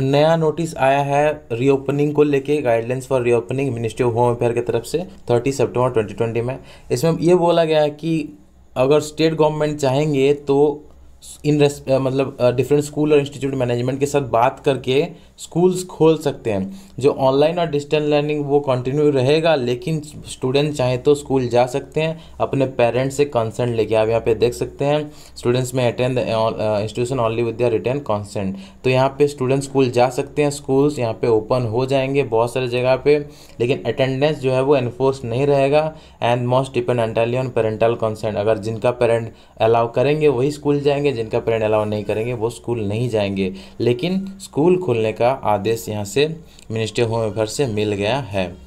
नया नोटिस आया है रीओपनिंग को लेके guidelines for reopening ministry of home affair की तरफ से 30 सितंबर 2020 में इसमें ये बोला गया है कि अगर स्टेट गवर्नमेंट चाहेंगे तो इन मतलब डिफरेंट स्कूल और इंस्टीट्यूट मैनेजमेंट के साथ बात करके स्कूल्स खोल सकते हैं जो ऑनलाइन और डिजिटल लर्निंग वो कंटिन्यू रहेगा लेकिन स्टूडेंट चाहे तो स्कूल जा सकते हैं अपने पेरेंट्स से कंसेंट लेके आप यहाँ पे देख सकते हैं स्टूडेंट्स में attend institution only with written consent तो यहाँ पे स्टूडेंट स्कूल जा सकते हैं स्कूल्स यहाँ पे ओपन हो जाएंगे बहुत सारे जगह पे लेकिन अटेंडेंस जो है वो एनफोर्स नहीं रहेगा and most depend entirely on parental consent अगर जिनका पेरेंट अलाउ करेंगे वही स्कूल जाएंगे जिनका पेरेंट अलाउ नहीं करेंगे वो स्कूल नहीं जाएंगे लेकिन स्कूल खोलने का आदेश यहाँ से मिनिस्ट्री होम अफेयर से मिल गया है